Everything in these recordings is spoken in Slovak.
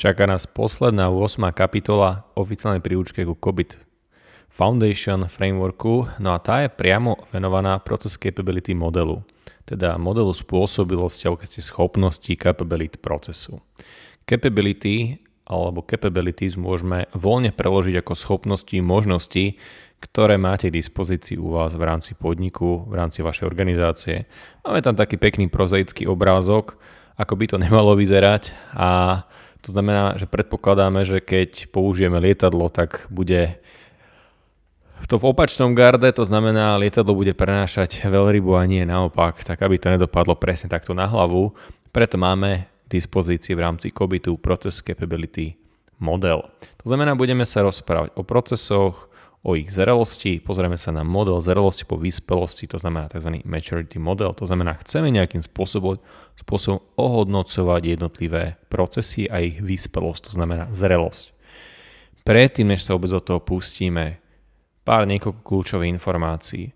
Čaká nás posledná 8. kapitola oficiálnej príručke ku COVID Foundation Frameworku, no a tá je priamo venovaná proces capability modelu, teda modelu spôsobilosti alebo ste schopnosti capability procesu. Capability alebo capabilities môžeme voľne preložiť ako schopnosti, možnosti, ktoré máte k dispozícii u vás v rámci podniku, v rámci vašej organizácie. Máme tam taký pekný prozaický obrázok, ako by to nemalo vyzerať a to znamená, že predpokladáme, že keď použijeme lietadlo, tak bude to v opačnom garde, to znamená, lietadlo bude prenášať veľrybu a nie naopak, tak aby to nedopadlo presne takto na hlavu. Preto máme k dispozícii v rámci COBITu Process Capability model. To znamená, budeme sa rozprávať o procesoch, o ich zrelosti, pozrieme sa na model zrelosti po vyspelosti, to znamená tzv. maturity model, to znamená chceme nejakým spôsobom, spôsobom ohodnocovať jednotlivé procesy a ich vyspelosť, to znamená zrelosť. Predtým, než sa vôbec do toho pustíme, pár niekoľko kľúčových informácií.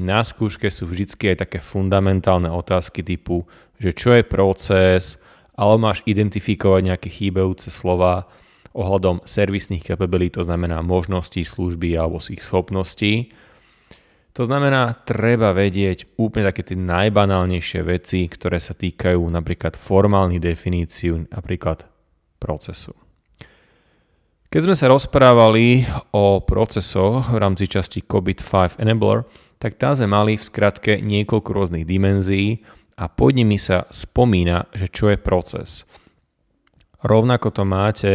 Na skúške sú vždy aj také fundamentálne otázky typu, že čo je proces, alebo máš identifikovať nejaké chýbajúce slova, ohľadom servisných kapabilí, to znamená možností služby alebo ich schopností. To znamená, treba vedieť úplne také tie najbanálnejšie veci, ktoré sa týkajú napríklad formálnych definíciu napríklad procesu. Keď sme sa rozprávali o procesoch v rámci časti COVID-5 Enabler, tak tá sme mali v skratke niekoľko rôznych dimenzií a pod nimi sa spomína, že čo je proces. Rovnako to máte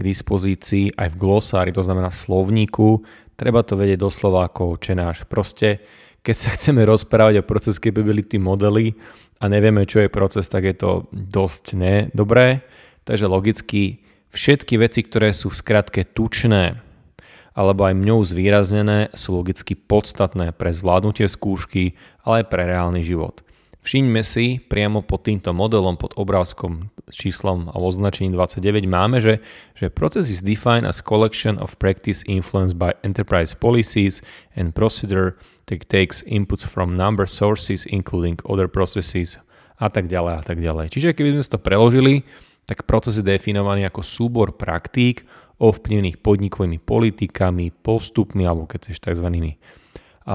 k dispozícii aj v glosári, to znamená v slovníku. Treba to vedieť doslova ako čenáš. Proste, keď sa chceme rozprávať o proces capability modely a nevieme, čo je proces, tak je to dosť nedobré. Takže logicky všetky veci, ktoré sú v skratke tučné, alebo aj mňou zvýraznené, sú logicky podstatné pre zvládnutie skúšky, ale aj pre reálny život. Všimme si, priamo pod týmto modelom, pod obrázkom, číslom a označením 29 máme, že, že process is defined as collection of practice influenced by enterprise policies and procedure that takes inputs from number sources including other processes a tak ďalej a tak ďalej. Čiže keby sme to preložili, tak proces je definovaný ako súbor praktík ovplyvnených podnikovými politikami, postupmi alebo keď chceš tzv.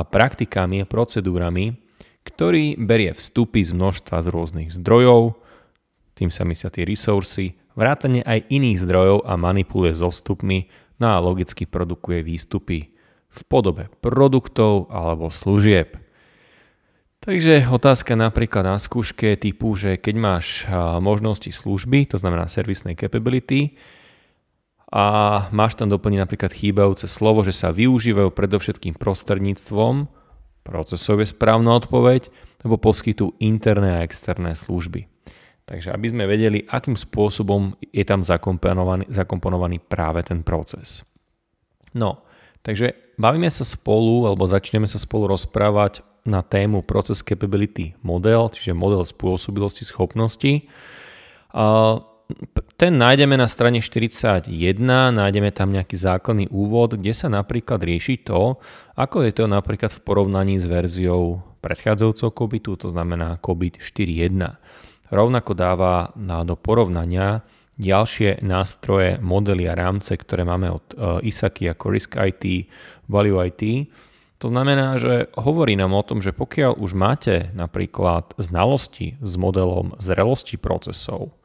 praktikami a procedúrami, ktorý berie vstupy z množstva z rôznych zdrojov, tým sa myslia tie resursy, vrátane aj iných zdrojov a manipuluje so vstupmi, no a logicky produkuje výstupy v podobe produktov alebo služieb. Takže otázka napríklad na skúške typu, že keď máš možnosti služby, to znamená servisnej capability, a máš tam doplniť napríklad chýbajúce slovo, že sa využívajú predovšetkým prostredníctvom Procesov je správna odpoveď, lebo poskytujú interné a externé služby. Takže aby sme vedeli, akým spôsobom je tam zakomponovaný, zakomponovaný práve ten proces. No, takže bavíme sa spolu, alebo začneme sa spolu rozprávať na tému Process Capability Model, čiže model spôsobilosti schopnosti. Uh, ten nájdeme na strane 41, nájdeme tam nejaký základný úvod, kde sa napríklad rieši to, ako je to napríklad v porovnaní s verziou predchádzajúceho kobitu, to znamená kobit 4.1. Rovnako dáva na, do porovnania ďalšie nástroje, modely a rámce, ktoré máme od e, ISAKI ako Risk IT, Value IT. To znamená, že hovorí nám o tom, že pokiaľ už máte napríklad znalosti s modelom zrelosti procesov,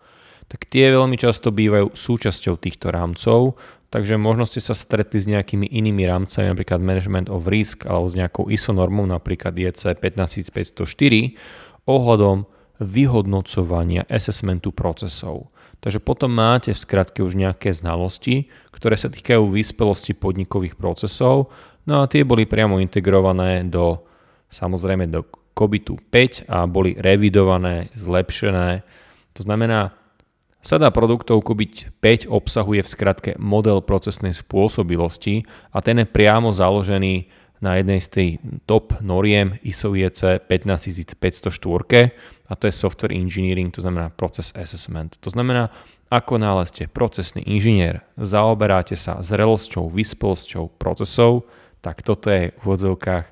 tak tie veľmi často bývajú súčasťou týchto rámcov, takže možno ste sa stretli s nejakými inými rámcami, napríklad Management of Risk alebo s nejakou ISO normou, napríklad IEC 15504, ohľadom vyhodnocovania assessmentu procesov. Takže potom máte v skratke už nejaké znalosti, ktoré sa týkajú vyspelosti podnikových procesov, no a tie boli priamo integrované do, samozrejme do COBITu 5 a boli revidované, zlepšené. To znamená, Sada produktov Qubit 5 obsahuje v skratke model procesnej spôsobilosti a ten je priamo založený na jednej z tých top noriem ISO IEC 15504 a to je Software Engineering, to znamená Process Assessment. To znamená, ako náhle ste procesný inžinier, zaoberáte sa zrelosťou, vyspelosťou procesov, tak toto je v odzovkách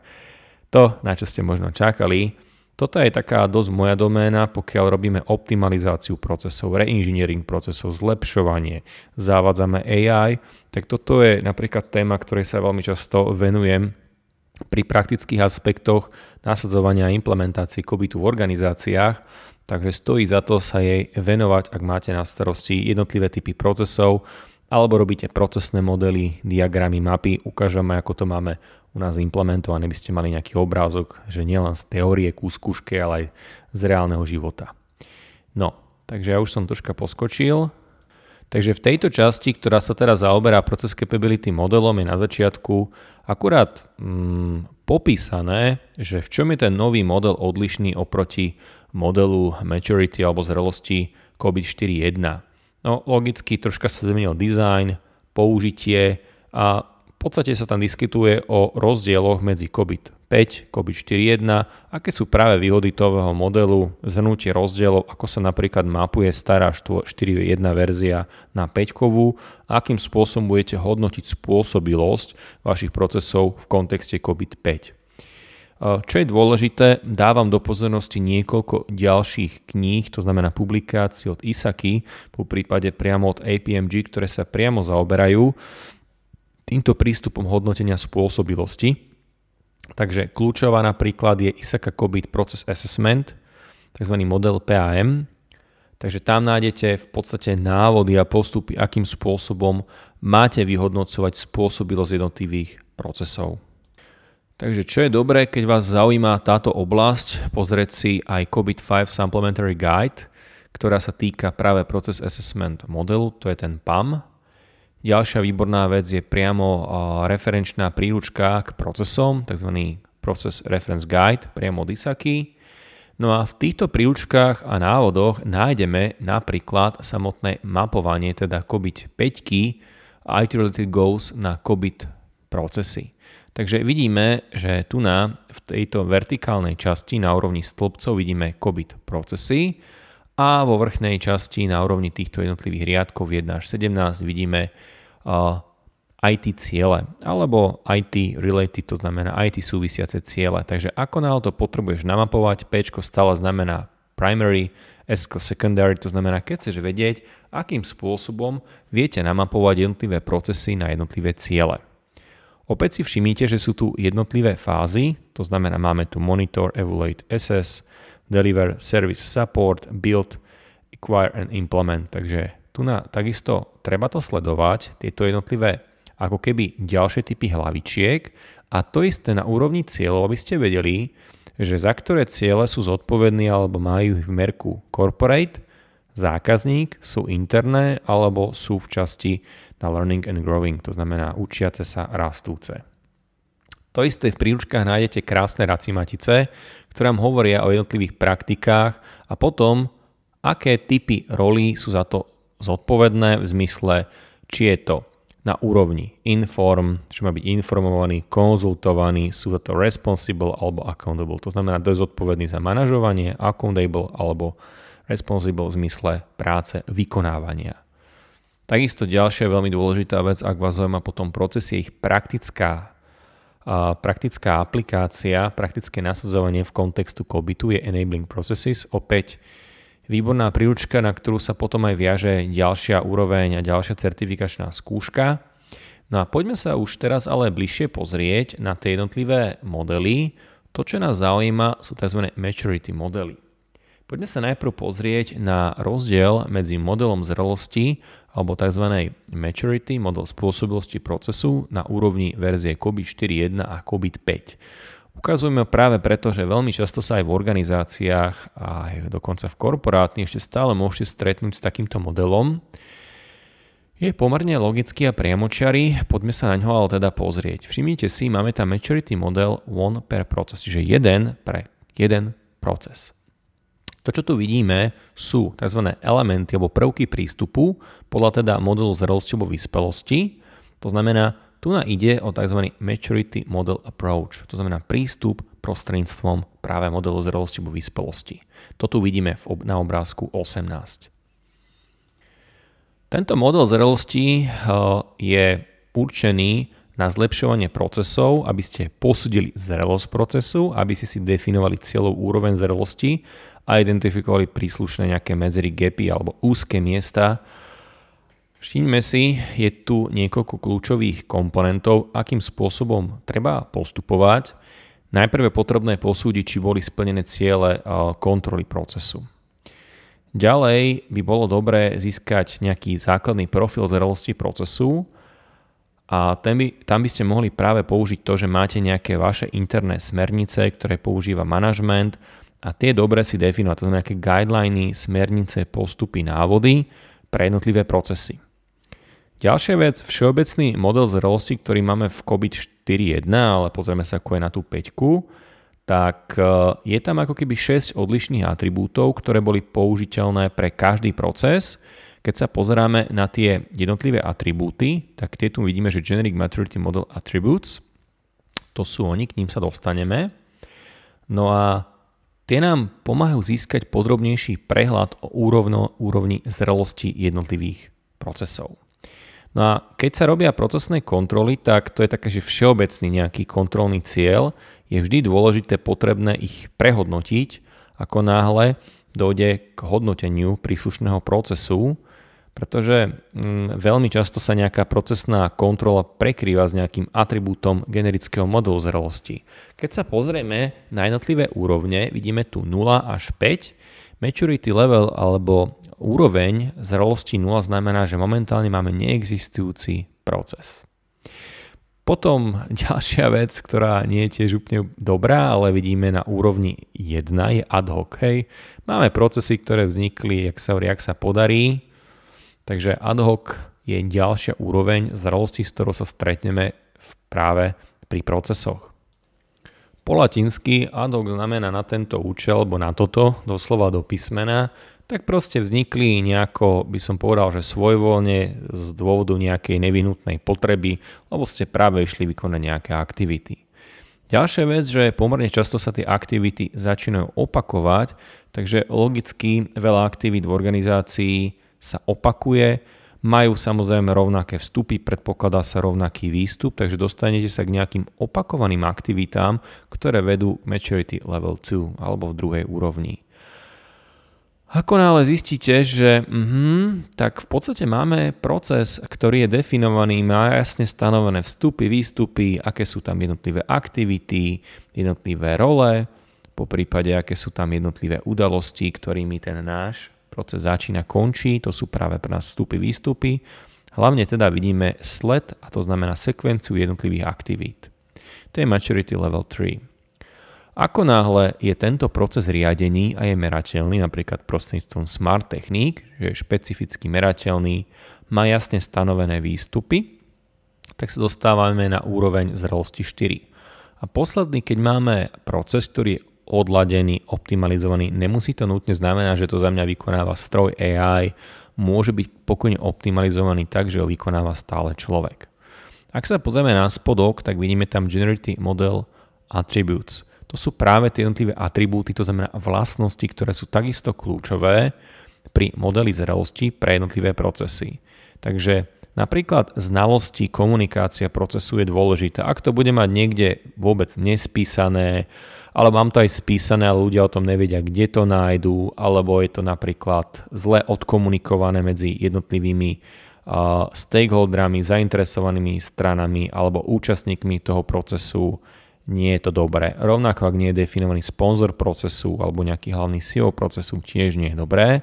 to, na čo ste možno čakali toto je taká dosť moja doména, pokiaľ robíme optimalizáciu procesov, reinžiniering procesov, zlepšovanie, závádzame AI, tak toto je napríklad téma, ktorej sa veľmi často venujem pri praktických aspektoch nasadzovania a implementácie kobitu v organizáciách, takže stojí za to sa jej venovať, ak máte na starosti jednotlivé typy procesov, alebo robíte procesné modely, diagramy, mapy, ukážeme, ako to máme u nás implementovaný, by ste mali nejaký obrázok, že nielen z teórie ku skúške, ale aj z reálneho života. No, takže ja už som troška poskočil. Takže v tejto časti, ktorá sa teraz zaoberá proces capability modelom, je na začiatku akurát mm, popísané, že v čom je ten nový model odlišný oproti modelu maturity alebo zrelosti COVID 4.1. No logicky troška sa zmenil design, použitie a v podstate sa tam diskutuje o rozdieloch medzi COVID 5, COVID 4.1, aké sú práve výhody toho modelu, zhrnutie rozdielov, ako sa napríklad mapuje stará 4.1 verzia na 5 a akým spôsobom budete hodnotiť spôsobilosť vašich procesov v kontexte COVID 5. E, čo je dôležité, dávam do pozornosti niekoľko ďalších kníh, to znamená publikácií od ISAKY, po prípade priamo od APMG, ktoré sa priamo zaoberajú týmto prístupom hodnotenia spôsobilosti. Takže kľúčová napríklad je Isaka Cobit Process Assessment, tzv. model PAM. Takže tam nájdete v podstate návody a postupy, akým spôsobom máte vyhodnocovať spôsobilosť jednotlivých procesov. Takže čo je dobré, keď vás zaujíma táto oblasť, pozrieť si aj COVID-5 Supplementary Guide, ktorá sa týka práve Process Assessment Modelu, to je ten PAM. Ďalšia výborná vec je priamo referenčná príručka k procesom, tzv. Process Reference Guide priamo od Isaki. No a v týchto príručkách a návodoch nájdeme napríklad samotné mapovanie, teda COVID 5 IT-related goals na COVID procesy. Takže vidíme, že tu na v tejto vertikálnej časti na úrovni stĺpcov vidíme COVID procesy a vo vrchnej časti na úrovni týchto jednotlivých riadkov 1 až 17 vidíme IT ciele alebo IT related, to znamená IT súvisiace ciele. Takže ako na to potrebuješ namapovať, P stále znamená primary, S secondary, to znamená, keď chceš vedieť, akým spôsobom viete namapovať jednotlivé procesy na jednotlivé ciele. Opäť si všimnite, že sú tu jednotlivé fázy, to znamená máme tu monitor, evaluate, SS, deliver, service, support, build, acquire and implement, takže tu na, takisto treba to sledovať, tieto jednotlivé ako keby ďalšie typy hlavičiek a to isté na úrovni cieľov, aby ste vedeli, že za ktoré ciele sú zodpovední alebo majú v merku corporate, zákazník, sú interné alebo sú v časti na learning and growing, to znamená učiace sa rastúce. To isté v príručkách nájdete krásne racimatice, ktoré vám hovoria o jednotlivých praktikách a potom, aké typy rolí sú za to zodpovedné v zmysle, či je to na úrovni inform, či má byť informovaný, konzultovaný, sú za to responsible alebo accountable. To znamená, kto je zodpovedný za manažovanie, accountable alebo responsible v zmysle práce vykonávania. Takisto ďalšia veľmi dôležitá vec, ak vás zaujíma potom proces, je ich praktická, uh, praktická aplikácia, praktické nasadzovanie v kontextu kobitu je enabling processes. Opäť výborná príručka, na ktorú sa potom aj viaže ďalšia úroveň a ďalšia certifikačná skúška. No a poďme sa už teraz ale bližšie pozrieť na tie jednotlivé modely. To, čo nás zaujíma, sú tzv. maturity modely. Poďme sa najprv pozrieť na rozdiel medzi modelom zrelosti alebo tzv. maturity, model spôsobilosti procesu na úrovni verzie COBIT 4.1 a COBIT 5. Ukazujeme práve preto, že veľmi často sa aj v organizáciách a aj dokonca v korporátnych ešte stále môžete stretnúť s takýmto modelom. Je pomerne logický a priamočiarý, poďme sa na ňo ale teda pozrieť. Všimnite si, máme tam maturity model one per proces, čiže jeden pre jeden proces. To, čo tu vidíme, sú tzv. elementy alebo prvky prístupu podľa teda modelu zrelosti alebo vyspelosti. To znamená, tu na ide o tzv. Maturity Model Approach, to znamená prístup prostredníctvom práve modelu zrelosti alebo vyspelosti. To tu vidíme na obrázku 18. Tento model zrelosti e, je určený na zlepšovanie procesov, aby ste posudili zrelosť procesu, aby ste si definovali cieľov úroveň zrelosti a identifikovali príslušné nejaké medzery, gapy alebo úzke miesta, Všimme si, je tu niekoľko kľúčových komponentov, akým spôsobom treba postupovať. Najprv je potrebné posúdiť, či boli splnené ciele kontroly procesu. Ďalej by bolo dobré získať nejaký základný profil zrelosti procesu a ten by, tam by ste mohli práve použiť to, že máte nejaké vaše interné smernice, ktoré používa manažment a tie dobre si definovať. To sú nejaké guideliny, smernice, postupy, návody pre jednotlivé procesy. Ďalšia vec, všeobecný model zrelosti, ktorý máme v COVID 4.1, ale pozrieme sa ako je na tú 5, tak e, je tam ako keby 6 odlišných atribútov, ktoré boli použiteľné pre každý proces. Keď sa pozeráme na tie jednotlivé atribúty, tak tie tu vidíme, že Generic Maturity Model Attributes, to sú oni, k ním sa dostaneme. No a Tie nám pomáhajú získať podrobnejší prehľad o úrovno, úrovni zrelosti jednotlivých procesov. No a keď sa robia procesné kontroly, tak to je také, že všeobecný nejaký kontrolný cieľ je vždy dôležité potrebné ich prehodnotiť, ako náhle dojde k hodnoteniu príslušného procesu, pretože mm, veľmi často sa nejaká procesná kontrola prekrýva s nejakým atribútom generického modelu zrelosti. Keď sa pozrieme na jednotlivé úrovne, vidíme tu 0 až 5, Maturity level alebo úroveň zrelosti 0 znamená, že momentálne máme neexistujúci proces. Potom ďalšia vec, ktorá nie je tiež úplne dobrá, ale vidíme na úrovni 1 je ad hoc. Hej. Máme procesy, ktoré vznikli, jak sa, jak sa podarí, takže ad hoc je ďalšia úroveň zrelosti, s ktorou sa stretneme práve pri procesoch. Po latinsky ad hoc znamená na tento účel, alebo na toto, doslova do písmena, tak proste vznikli nejako, by som povedal, že svojvoľne z dôvodu nejakej nevinutnej potreby, lebo ste práve išli vykonať nejaké aktivity. Ďalšia vec, že pomerne často sa tie aktivity začínajú opakovať, takže logicky veľa aktivít v organizácii sa opakuje, majú samozrejme rovnaké vstupy, predpokladá sa rovnaký výstup, takže dostanete sa k nejakým opakovaným aktivitám, ktoré vedú Maturity Level 2 alebo v druhej úrovni. Ako nále zistíte, že mm, tak v podstate máme proces, ktorý je definovaný, má jasne stanovené vstupy, výstupy, aké sú tam jednotlivé aktivity, jednotlivé role, po prípade aké sú tam jednotlivé udalosti, ktorými ten náš Proces začína, končí, to sú práve pre nás vstupy, výstupy. Hlavne teda vidíme sled, a to znamená sekvenciu jednotlivých aktivít. To je Maturity Level 3. Ako náhle je tento proces riadený a je merateľný napríklad prostredníctvom smart techník, že je špecificky merateľný, má jasne stanovené výstupy, tak sa dostávame na úroveň zrelosti 4. A posledný, keď máme proces, ktorý je odladený, optimalizovaný. Nemusí to nutne znamená, že to za mňa vykonáva stroj AI, môže byť pokojne optimalizovaný tak, že ho vykonáva stále človek. Ak sa pozrieme na spodok, tak vidíme tam Generity Model Attributes. To sú práve tie jednotlivé atribúty, to znamená vlastnosti, ktoré sú takisto kľúčové pri modeli zrelosti pre jednotlivé procesy. Takže Napríklad znalosti, komunikácia procesu je dôležitá. Ak to bude mať niekde vôbec nespísané, ale mám to aj spísané, ale ľudia o tom nevedia, kde to nájdú, alebo je to napríklad zle odkomunikované medzi jednotlivými uh, zainteresovanými stranami alebo účastníkmi toho procesu, nie je to dobré. Rovnako ak nie je definovaný sponzor procesu alebo nejaký hlavný CEO procesu, tiež nie je dobré.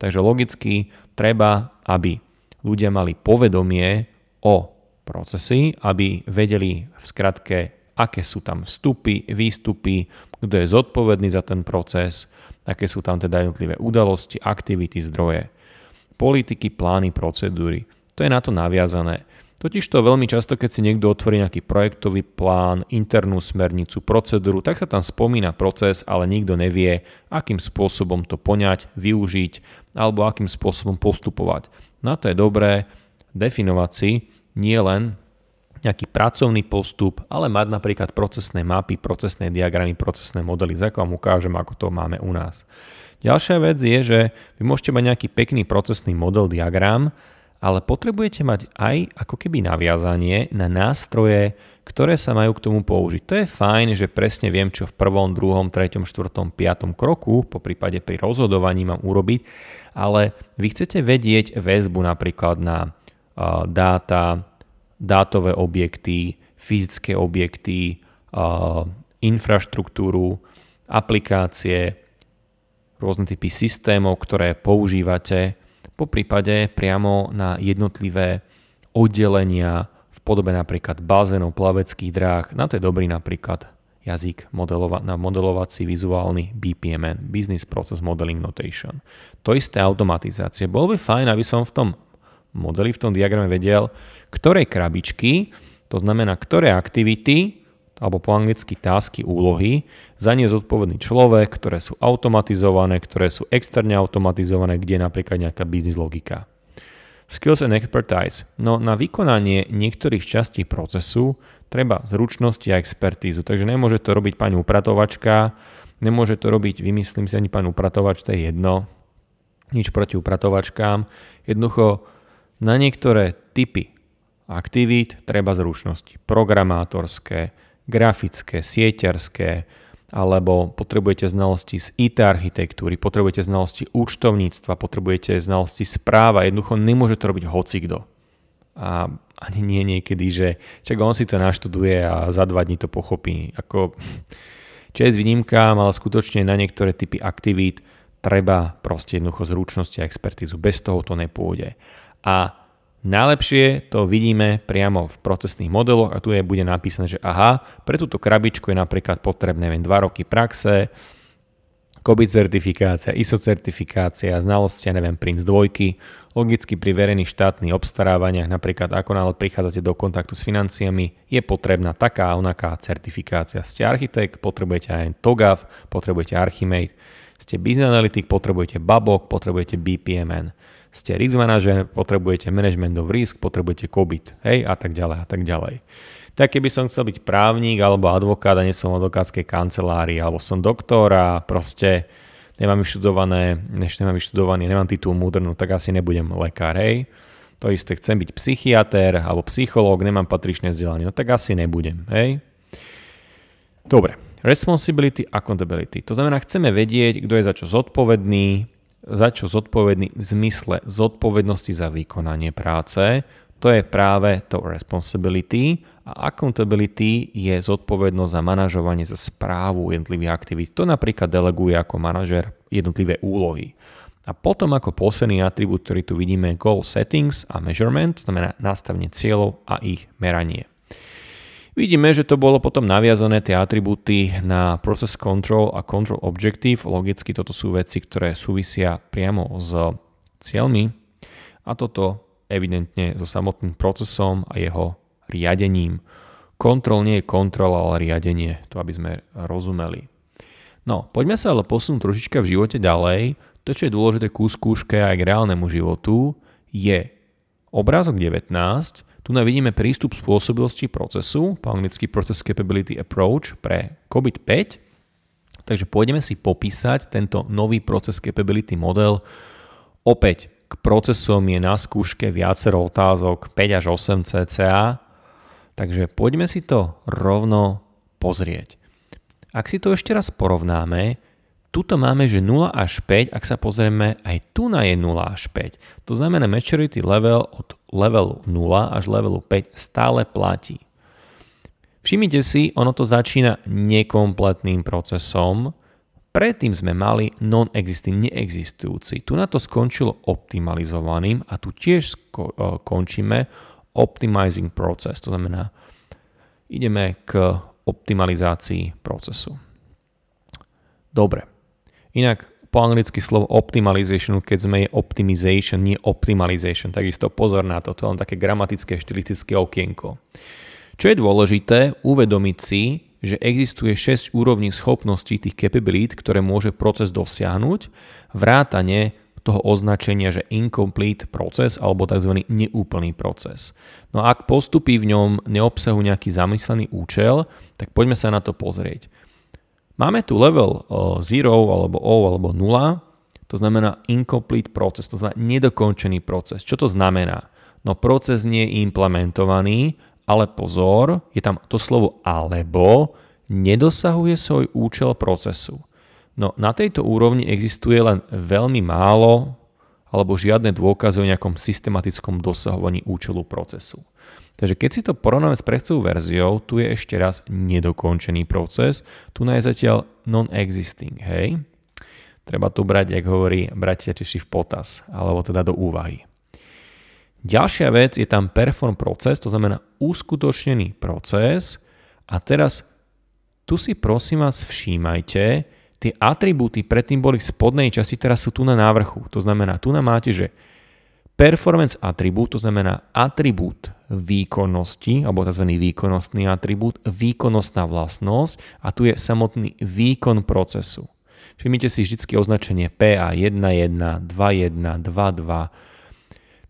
Takže logicky treba, aby ľudia mali povedomie o procesy, aby vedeli v skratke aké sú tam vstupy, výstupy, kto je zodpovedný za ten proces, aké sú tam teda jednotlivé udalosti, aktivity, zdroje. Politiky, plány, procedúry. To je na to naviazané. Totiž to veľmi často, keď si niekto otvorí nejaký projektový plán, internú smernicu, procedúru, tak sa tam spomína proces, ale nikto nevie, akým spôsobom to poňať, využiť alebo akým spôsobom postupovať. Na to je dobré definovať si nie len nejaký pracovný postup, ale mať napríklad procesné mapy, procesné diagramy, procesné modely, za vám ukážem, ako to máme u nás. Ďalšia vec je, že vy môžete mať nejaký pekný procesný model, diagram, ale potrebujete mať aj ako keby naviazanie na nástroje, ktoré sa majú k tomu použiť. To je fajn, že presne viem, čo v prvom, druhom, treťom, štvrtom, piatom kroku, po prípade pri rozhodovaní mám urobiť, ale vy chcete vedieť väzbu napríklad na uh, dáta, dátové objekty, fyzické objekty, infraštruktúru, aplikácie, rôzne typy systémov, ktoré používate, po prípade priamo na jednotlivé oddelenia v podobe napríklad bazénov, plaveckých dráh. Na to je dobrý napríklad jazyk modelova- na modelovací vizuálny BPMN, Business Process Modeling Notation. To isté automatizácie. Bolo by fajn, aby som v tom modeli, v tom diagrame vedel, ktoré krabičky, to znamená, ktoré aktivity, alebo po anglicky tásky, úlohy, za nie zodpovedný človek, ktoré sú automatizované, ktoré sú externe automatizované, kde je napríklad nejaká biznis logika. Skills and expertise. No na vykonanie niektorých častí procesu treba zručnosti a expertízu. Takže nemôže to robiť pani upratovačka, nemôže to robiť, vymyslím si, ani pán upratovač, to je jedno. Nič proti upratovačkám. Jednoducho na niektoré typy aktivít treba zručnosti programátorské, grafické, sieťarské, alebo potrebujete znalosti z IT architektúry, potrebujete znalosti účtovníctva, potrebujete znalosti správa, jednoducho nemôže to robiť hocikto. A ani nie niekedy, že čak on si to naštuduje a za dva dní to pochopí. Ako, čest výnimka, ale skutočne na niektoré typy aktivít treba proste jednoducho zručnosti a expertizu. Bez toho to nepôjde. A Najlepšie to vidíme priamo v procesných modeloch a tu je bude napísané, že aha, pre túto krabičku je napríklad potrebné len 2 roky praxe, COVID certifikácia, ISO certifikácia, znalosti, ja neviem, Prince 2, logicky pri verejných štátnych obstarávaniach, napríklad ako náhle prichádzate do kontaktu s financiami, je potrebná taká a onaká certifikácia. Ste architekt, potrebujete aj TOGAF, potrebujete Archimate, ste business analytik, potrebujete Babok, potrebujete BPMN ste risk manažer, potrebujete management of risk, potrebujete COVID, hej, a tak ďalej a tak ďalej. Tak keby som chcel byť právnik alebo advokát a nie som advokátskej kancelárii, alebo som doktor a proste nemám vyštudované, než nemám vyštudovaný, nemám titul múdr, no tak asi nebudem lekár, hej. To isté, chcem byť psychiatér alebo psychológ, nemám patričné vzdelanie, no tak asi nebudem, hej. Dobre, responsibility, accountability. To znamená, chceme vedieť, kto je za čo zodpovedný, za čo zodpovedný v zmysle zodpovednosti za vykonanie práce, to je práve to responsibility a accountability je zodpovednosť za manažovanie, za správu jednotlivých aktivít. To napríklad deleguje ako manažer jednotlivé úlohy. A potom ako posledný atribút, ktorý tu vidíme, goal settings a measurement, to znamená nastavenie cieľov a ich meranie. Vidíme, že to bolo potom naviazané tie atribúty na Process Control a Control Objective. Logicky toto sú veci, ktoré súvisia priamo s cieľmi a toto evidentne so samotným procesom a jeho riadením. Kontrol nie je kontrol ale riadenie, to aby sme rozumeli. No, poďme sa ale posunúť trošička v živote ďalej. To, čo je dôležité k skúške aj k reálnemu životu, je obrázok 19, tu na vidíme prístup spôsobilosti procesu, po anglicky Process Capability Approach pre COVID-5. Takže pôjdeme si popísať tento nový Process Capability model. Opäť k procesom je na skúške viacero otázok, 5 až 8 cca. Takže poďme si to rovno pozrieť. Ak si to ešte raz porovnáme, Tuto máme, že 0 až 5, ak sa pozrieme, aj tu na je 0 až 5. To znamená, maturity level od levelu 0 až levelu 5 stále platí. Všimnite si, ono to začína nekompletným procesom. Predtým sme mali non existing neexistujúci. Tu na to skončilo optimalizovaným a tu tiež e, končíme optimizing proces. To znamená, ideme k optimalizácii procesu. Dobre, Inak po anglicky slovo optimalization, keď sme je optimization, nie optimalization. Takisto pozor na to, to je len také gramatické štilistické okienko. Čo je dôležité, uvedomiť si, že existuje 6 úrovní schopností tých capability, ktoré môže proces dosiahnuť, vrátane toho označenia, že incomplete proces alebo tzv. neúplný proces. No a ak postupy v ňom neobsahujú nejaký zamyslený účel, tak poďme sa na to pozrieť. Máme tu level 0 alebo O alebo 0, to znamená incomplete proces, to znamená nedokončený proces. Čo to znamená? No proces nie je implementovaný, ale pozor, je tam to slovo alebo, nedosahuje svoj účel procesu. No na tejto úrovni existuje len veľmi málo alebo žiadne dôkazy o nejakom systematickom dosahovaní účelu procesu. Takže keď si to porovnáme s predchádzajúcou verziou, tu je ešte raz nedokončený proces, tu je zatiaľ non-existing, hej? Treba to brať, jak hovorí bratia Češi v potaz, alebo teda do úvahy. Ďalšia vec je tam perform proces, to znamená uskutočnený proces a teraz tu si prosím vás všímajte, tie atribúty predtým boli v spodnej časti, teraz sú tu na návrchu. To znamená, tu na máte, že Performance atribút, to znamená atribút výkonnosti, alebo tzv. výkonnostný atribút, výkonnostná vlastnosť a tu je samotný výkon procesu. Všimnite si vždy označenie PA 1.1, 2.1, 2.2.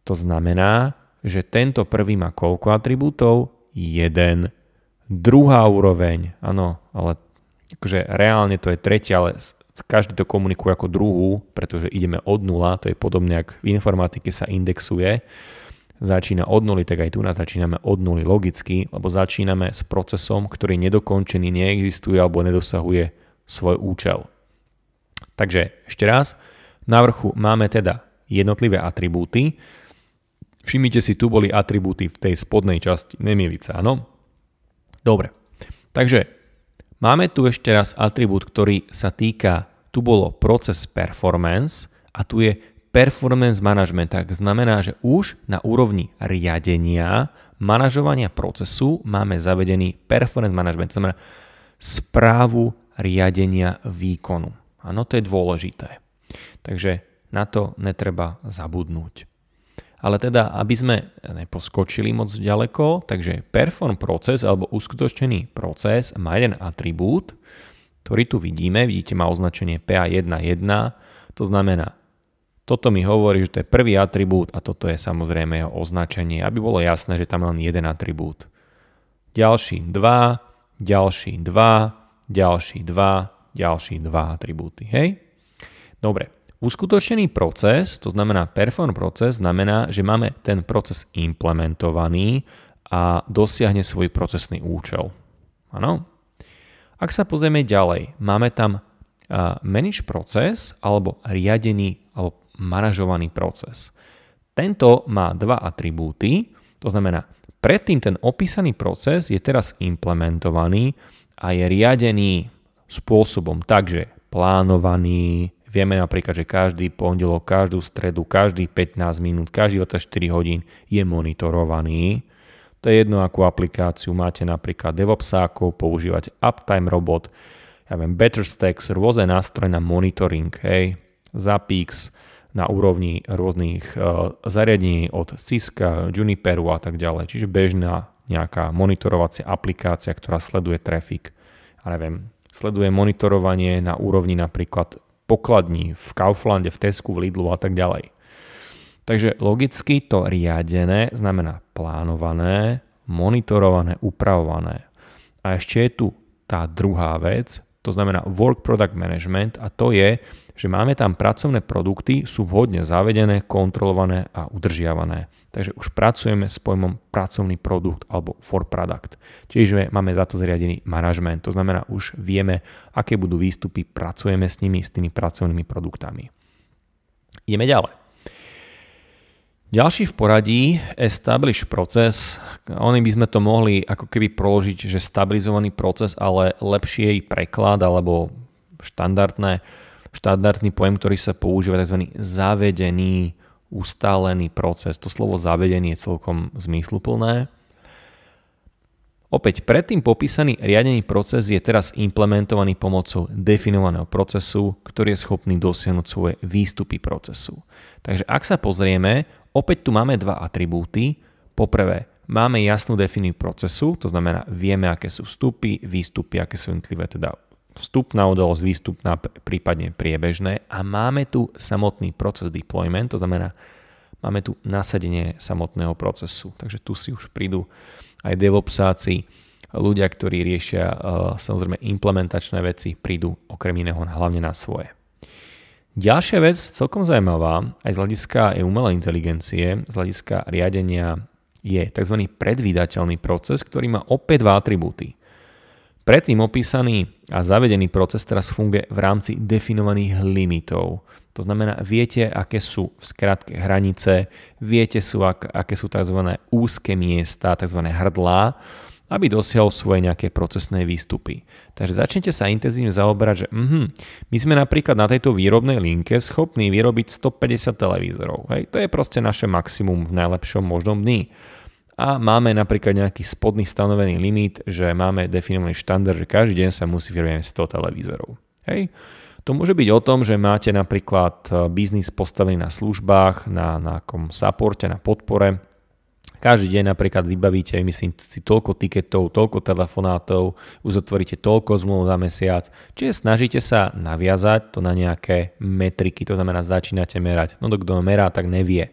To znamená, že tento prvý má koľko atribútov? 1. Druhá úroveň, áno, ale akože reálne to je tretia, ale každý to komunikuje ako druhú, pretože ideme od nula, to je podobne, ak v informatike sa indexuje, začína od nuly, tak aj tu nás začíname od nuly logicky, lebo začíname s procesom, ktorý nedokončený neexistuje alebo nedosahuje svoj účel. Takže ešte raz, na vrchu máme teda jednotlivé atribúty. Všimnite si, tu boli atribúty v tej spodnej časti, nemilice, áno? Dobre, takže Máme tu ešte raz atribút, ktorý sa týka, tu bolo proces performance a tu je performance management, tak znamená, že už na úrovni riadenia, manažovania procesu máme zavedený performance management, to znamená správu riadenia výkonu. Áno, to je dôležité. Takže na to netreba zabudnúť ale teda, aby sme neposkočili moc ďaleko, takže perform proces alebo uskutočnený proces má jeden atribút, ktorý tu vidíme, vidíte má označenie PA11, to znamená, toto mi hovorí, že to je prvý atribút a toto je samozrejme jeho označenie, aby bolo jasné, že tam len jeden atribút. Ďalší 2, ďalší 2, ďalší 2, ďalší 2 atribúty, hej? Dobre, Uskutočnený proces, to znamená perform proces, znamená, že máme ten proces implementovaný a dosiahne svoj procesný účel. Áno? Ak sa pozrieme ďalej, máme tam manage proces alebo riadený alebo manažovaný proces. Tento má dva atribúty, to znamená, predtým ten opísaný proces je teraz implementovaný a je riadený spôsobom takže plánovaný, Vieme napríklad, že každý pondelok, každú stredu, každých 15 minút, každý 24 hodín je monitorovaný. To je jedno, akú aplikáciu máte napríklad DevOpsákov, používať Uptime Robot, ja viem, BetterStacks, rôzne nástroje na monitoring, hej, Zapix, na úrovni rôznych uh, zariadení od Cisco, Juniperu a tak ďalej. Čiže bežná nejaká monitorovacia aplikácia, ktorá sleduje trafik. A neviem, sleduje monitorovanie na úrovni napríklad pokladní v Kauflande, v Tesku, v Lidlu a tak ďalej. Takže logicky to riadené znamená plánované, monitorované, upravované. A ešte je tu tá druhá vec, to znamená Work Product Management a to je, že máme tam pracovné produkty, sú vhodne zavedené, kontrolované a udržiavané. Takže už pracujeme s pojmom pracovný produkt alebo for product. Čiže máme za to zriadený manažment, to znamená už vieme, aké budú výstupy, pracujeme s nimi, s tými pracovnými produktami. Ideme ďalej. Ďalší v poradí establish proces. Oni by sme to mohli ako keby proložiť, že stabilizovaný proces, ale lepšie preklad alebo štandardné, štandardný pojem, ktorý sa používa tzv. zavedený, ustálený proces. To slovo zavedený je celkom zmysluplné. Opäť predtým popísaný riadený proces je teraz implementovaný pomocou definovaného procesu, ktorý je schopný dosiahnuť svoje výstupy procesu. Takže ak sa pozrieme, Opäť tu máme dva atribúty. Poprvé, máme jasnú definíciu procesu, to znamená, vieme, aké sú vstupy, výstupy, aké sú jednotlivé teda vstupná udalosť, výstupná, prípadne priebežné a máme tu samotný proces deployment, to znamená, máme tu nasadenie samotného procesu. Takže tu si už prídu aj DevOpsáci, ľudia, ktorí riešia eh, samozrejme implementačné veci, prídu okrem iného hlavne na svoje. Ďalšia vec, celkom zaujímavá, aj z hľadiska umelej inteligencie, z hľadiska riadenia, je tzv. predvídateľný proces, ktorý má opäť dva atribúty. Predtým opísaný a zavedený proces teraz funguje v rámci definovaných limitov. To znamená, viete, aké sú v skratke hranice, viete, sú, ak, aké sú tzv. úzke miesta, tzv. hrdlá, aby dosiahol svoje nejaké procesné výstupy. Takže začnite sa intenzívne zaoberať, že mm, my sme napríklad na tejto výrobnej linke schopní vyrobiť 150 televízorov. Hej? To je proste naše maximum v najlepšom možnom dni a máme napríklad nejaký spodný stanovený limit, že máme definovaný štandard, že každý deň sa musí vyrobiť 100 televízorov. Hej. To môže byť o tom, že máte napríklad eh, biznis postavený na službách, na nejakom supporte, na podpore každý deň napríklad vybavíte, myslím si, toľko tiketov, toľko telefonátov, uzatvoríte toľko zmluv za mesiac. Čiže snažíte sa naviazať to na nejaké metriky, to znamená začínate merať. No kto merá, tak nevie.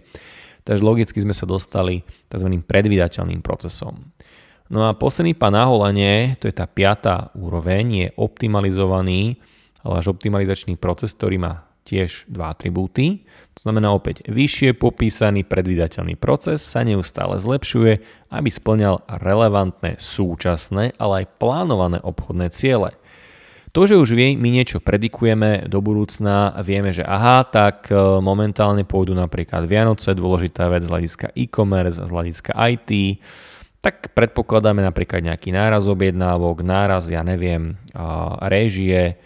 Takže logicky sme sa dostali tzv. predvydateľným procesom. No a posledný pán naholanie, to je tá piatá úroveň, je optimalizovaný, ale až optimalizačný proces, ktorý má tiež dva atribúty. To znamená opäť, vyššie popísaný predvydateľný proces sa neustále zlepšuje, aby splňal relevantné súčasné, ale aj plánované obchodné ciele. To, že už my niečo predikujeme do budúcna, vieme, že aha, tak e, momentálne pôjdu napríklad Vianoce, dôležitá vec z hľadiska e-commerce, z hľadiska IT, tak predpokladáme napríklad nejaký náraz objednávok, náraz, ja neviem, réžie,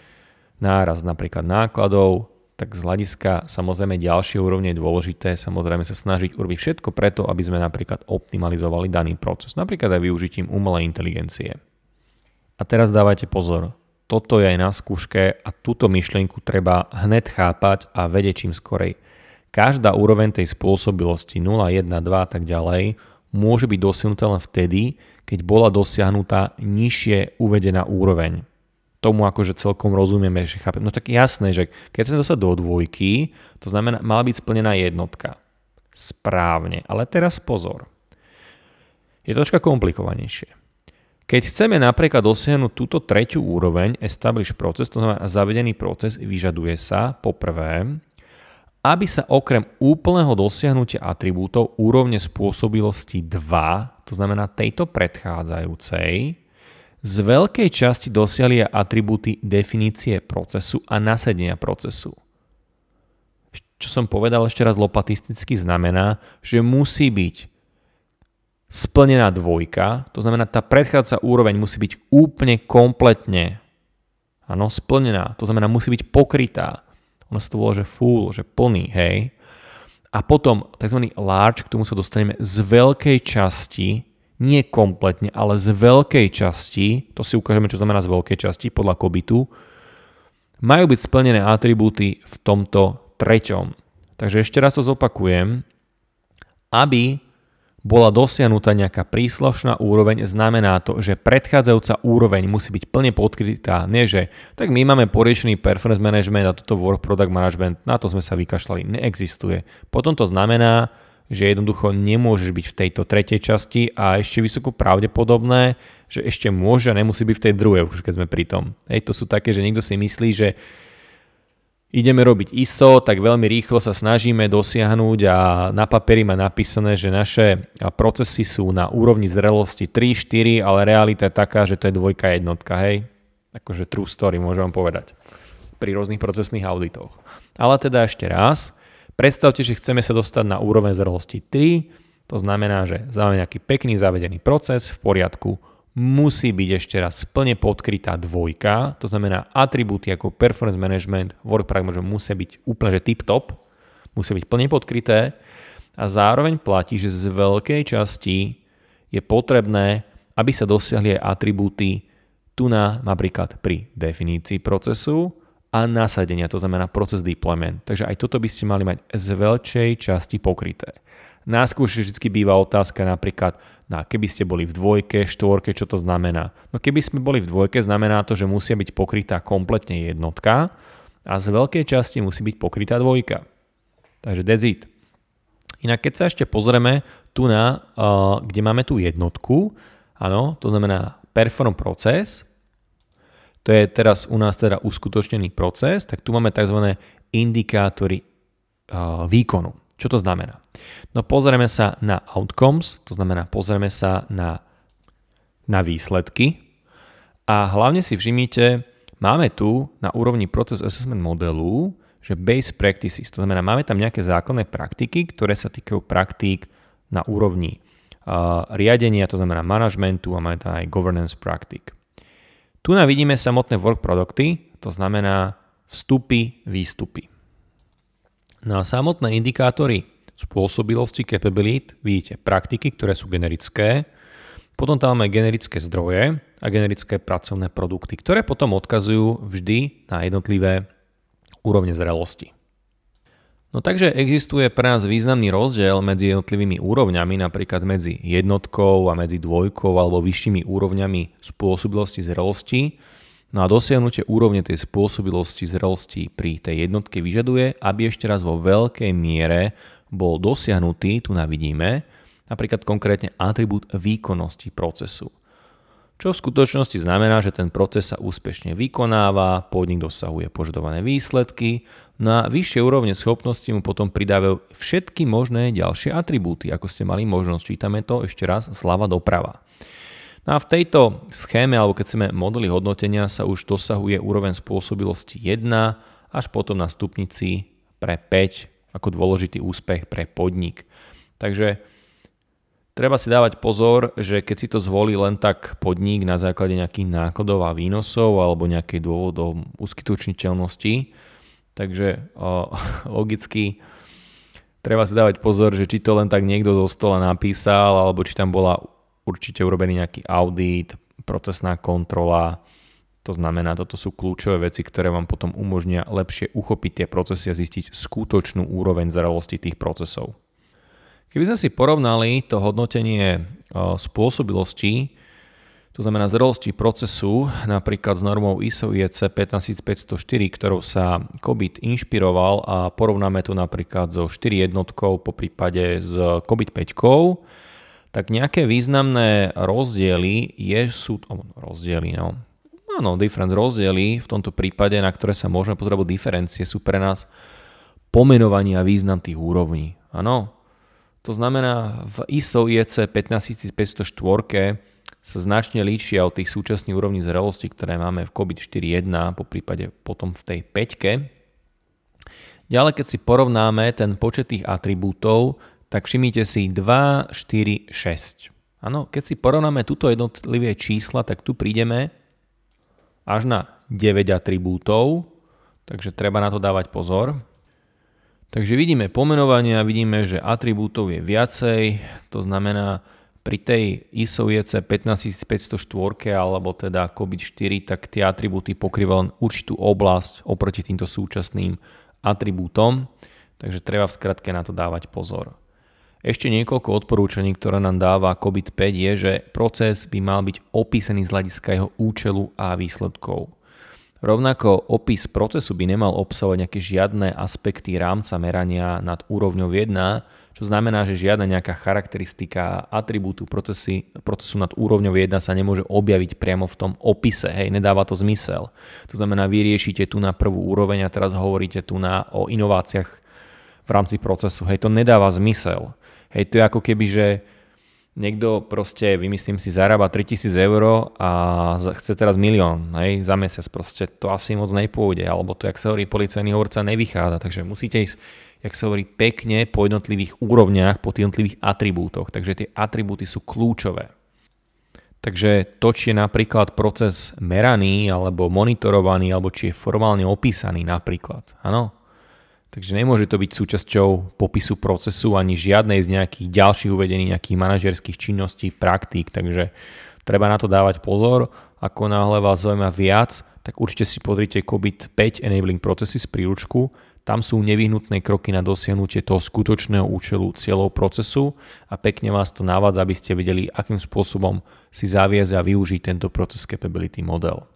náraz napríklad nákladov, tak z hľadiska samozrejme ďalšie úrovne je dôležité samozrejme sa snažiť urobiť všetko preto, aby sme napríklad optimalizovali daný proces, napríklad aj využitím umelej inteligencie. A teraz dávajte pozor, toto je aj na skúške a túto myšlienku treba hned chápať a vedieť čím skorej. Každá úroveň tej spôsobilosti 0, 1, 2 a tak ďalej môže byť dosiahnutá len vtedy, keď bola dosiahnutá nižšie uvedená úroveň tomu akože celkom rozumieme, že chápem. No tak jasné, že keď chcem dostať do dvojky, to znamená, mala byť splnená jednotka. Správne. Ale teraz pozor. Je troška komplikovanejšie. Keď chceme napríklad dosiahnuť túto tretiu úroveň, establish proces, to znamená zavedený proces, vyžaduje sa poprvé, aby sa okrem úplného dosiahnutia atribútov úrovne spôsobilosti 2, to znamená tejto predchádzajúcej, z veľkej časti dosiali atribúty definície procesu a nasadenia procesu. Čo som povedal ešte raz lopatisticky znamená, že musí byť splnená dvojka, to znamená tá predchádza úroveň musí byť úplne kompletne ano, splnená, to znamená musí byť pokrytá. Ono sa to volá, že full, že plný, hej. A potom tzv. large, k tomu sa dostaneme z veľkej časti nie kompletne, ale z veľkej časti, to si ukážeme, čo znamená z veľkej časti podľa kobitu, majú byť splnené atribúty v tomto treťom. Takže ešte raz to zopakujem. Aby bola dosiahnutá nejaká príslušná úroveň, znamená to, že predchádzajúca úroveň musí byť plne podkrytá. Nie, že tak my máme poriešený performance management a toto work product management, na to sme sa vykašľali, neexistuje. Potom to znamená, že jednoducho nemôžeš byť v tejto tretej časti a ešte vysoko pravdepodobné, že ešte môže a nemusí byť v tej druhej, už keď sme pri tom. Hej, to sú také, že niekto si myslí, že ideme robiť ISO, tak veľmi rýchlo sa snažíme dosiahnuť a na papieri má napísané, že naše procesy sú na úrovni zrelosti 3, 4, ale realita je taká, že to je dvojka jednotka, hej. Akože true story, môžem vám povedať pri rôznych procesných auditoch. Ale teda ešte raz, Predstavte, že chceme sa dostať na úroveň zrelosti 3, to znamená, že máme nejaký pekný zavedený proces v poriadku, musí byť ešte raz plne podkrytá dvojka, to znamená atribúty ako performance management, work pragma, musia byť úplne že tip-top, musí byť plne podkryté a zároveň platí, že z veľkej časti je potrebné, aby sa dosiahli aj atribúty tu na napríklad pri definícii procesu, a nasadenia, to znamená proces deployment. Takže aj toto by ste mali mať z veľšej časti pokryté. Na skúške vždy býva otázka napríklad, na keby ste boli v dvojke, štvorke, čo to znamená. No keby sme boli v dvojke, znamená to, že musia byť pokrytá kompletne jednotka a z veľkej časti musí byť pokrytá dvojka. Takže that's it. Inak keď sa ešte pozrieme tu na, uh, kde máme tú jednotku, áno, to znamená perform proces, to je teraz u nás teda uskutočnený proces, tak tu máme tzv. indikátory výkonu. Čo to znamená? No pozrieme sa na outcomes, to znamená pozrieme sa na, na výsledky a hlavne si všimnite, máme tu na úrovni proces assessment modelu, že base practices, to znamená máme tam nejaké základné praktiky, ktoré sa týkajú praktík na úrovni riadenia, to znamená manažmentu a máme tam aj governance praktik. Tu na vidíme samotné work produkty, to znamená vstupy, výstupy. Na no samotné indikátory spôsobilosti capability vidíte praktiky, ktoré sú generické, potom tam máme generické zdroje a generické pracovné produkty, ktoré potom odkazujú vždy na jednotlivé úrovne zrelosti. No takže existuje pre nás významný rozdiel medzi jednotlivými úrovňami, napríklad medzi jednotkou a medzi dvojkou alebo vyššími úrovňami spôsobilosti zrelosti. No a dosiahnutie úrovne tej spôsobilosti zrelosti pri tej jednotke vyžaduje, aby ešte raz vo veľkej miere bol dosiahnutý, tu na vidíme, napríklad konkrétne atribút výkonnosti procesu. Čo v skutočnosti znamená, že ten proces sa úspešne vykonáva, podnik dosahuje požadované výsledky na no vyššie úrovne schopnosti mu potom pridávajú všetky možné ďalšie atribúty, ako ste mali možnosť. Čítame to ešte raz, slava doprava. No a v tejto schéme, alebo keď chceme modely hodnotenia, sa už dosahuje úroveň spôsobilosti 1 až potom na stupnici pre 5 ako dôležitý úspech pre podnik. Takže treba si dávať pozor, že keď si to zvolí len tak podnik na základe nejakých nákladov a výnosov alebo nejakej dôvodov uskutočniteľnosti, Takže o, logicky treba si dávať pozor, že či to len tak niekto zo stola napísal, alebo či tam bola určite urobený nejaký audit, procesná kontrola. To znamená, toto sú kľúčové veci, ktoré vám potom umožnia lepšie uchopiť tie procesy a zistiť skutočnú úroveň zrelosti tých procesov. Keby sme si porovnali to hodnotenie spôsobilosti to znamená, zrelosti procesu napríklad s normou ISO IEC 15504, ktorou sa COBIT inšpiroval a porovnáme tu napríklad so 4 jednotkou, po prípade s COBIT 5, tak nejaké významné rozdiely je, sú, oh, rozdiely, no, áno, difference rozdiely v tomto prípade, na ktoré sa môžeme pozrieť, alebo diferencie sú pre nás pomenovania význam tých úrovní. Áno, to znamená v ISO IEC 15504 sa značne líšia od tých súčasných úrovní zrelosti, ktoré máme v COVID 4.1, po prípade potom v tej 5. Ďalej, keď si porovnáme ten počet tých atribútov, tak všimnite si 2, 4, 6. Áno, keď si porovnáme túto jednotlivé čísla, tak tu prídeme až na 9 atribútov, takže treba na to dávať pozor. Takže vidíme pomenovania, vidíme, že atribútov je viacej, to znamená, pri tej ISO IEC 15504 alebo teda COVID 4, tak tie atribúty pokrývajú len určitú oblasť oproti týmto súčasným atribútom, takže treba v skratke na to dávať pozor. Ešte niekoľko odporúčaní, ktoré nám dáva COVID 5 je, že proces by mal byť opísaný z hľadiska jeho účelu a výsledkov. Rovnako opis procesu by nemal obsahovať nejaké žiadne aspekty rámca merania nad úrovňou 1, čo znamená, že žiadna nejaká charakteristika atribútu procesy, procesu nad úrovňou 1 sa nemôže objaviť priamo v tom opise. Hej, nedáva to zmysel. To znamená, vy riešite tu na prvú úroveň a teraz hovoríte tu na, o inováciách v rámci procesu. Hej, to nedáva zmysel. Hej, to je ako keby, že niekto proste, vymyslím si, zarába 3000 eur a chce teraz milión hej, za mesiac, proste to asi moc nepôjde, alebo to, jak sa hovorí, policajný hovorca nevychádza, takže musíte ísť, jak sa hovorí, pekne po jednotlivých úrovniach, po jednotlivých atribútoch, takže tie atribúty sú kľúčové. Takže to, či je napríklad proces meraný, alebo monitorovaný, alebo či je formálne opísaný napríklad, áno, Takže nemôže to byť súčasťou popisu procesu ani žiadnej z nejakých ďalších uvedených nejakých manažerských činností, praktík. Takže treba na to dávať pozor. Ako náhle vás zaujíma viac, tak určite si pozrite COVID-5 Enabling procesy z príručku. Tam sú nevyhnutné kroky na dosiahnutie toho skutočného účelu cieľov procesu a pekne vás to navádza, aby ste vedeli, akým spôsobom si zaviesť a využiť tento proces capability model.